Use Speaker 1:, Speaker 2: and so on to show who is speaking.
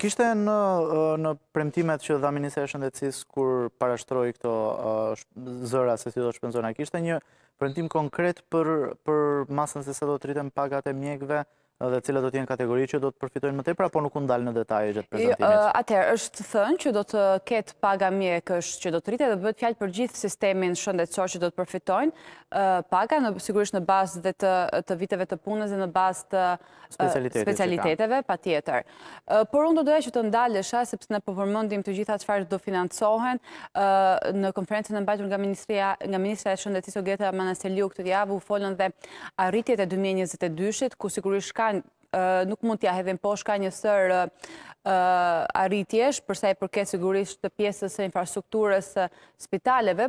Speaker 1: Kishte në premtimet që dha Ministrë e Shëndecis kur parashtroj këto zëra se si do shpenzona, kishte një premtim konkret për masën se se do të rritën pagat e mjekve dhe cilat do t'jen kategori që do të përfitojnë më tepra, po nuk undalë në detaje gjithë jo, prezentimit.
Speaker 2: Atër, është thënë që do të ketë paga mjekës që do të rritë dhe bëtë fjallë për gjithë sistemin shëndetësor që do të përfitojnë paga, sigurisht në bazë dhe të viteve të punës dhe në bazë të specialiteteve, pa tjetër. Por unë do doja që të ndalë lësha, sepse në përmëndim të gjitha qëfarë do financohen në konferencën e mbajtur nga Ministra e Shëndetiso Gjeta Manaseliu këtë javë u folën dhe arritjet e 2022-shit, ku sigurisht ka nuk mund t'ja hedhin posh, ka një sërë
Speaker 3: arritjesh, përsa e përket sigurisht të pjesës e infrastrukturës spitaleve,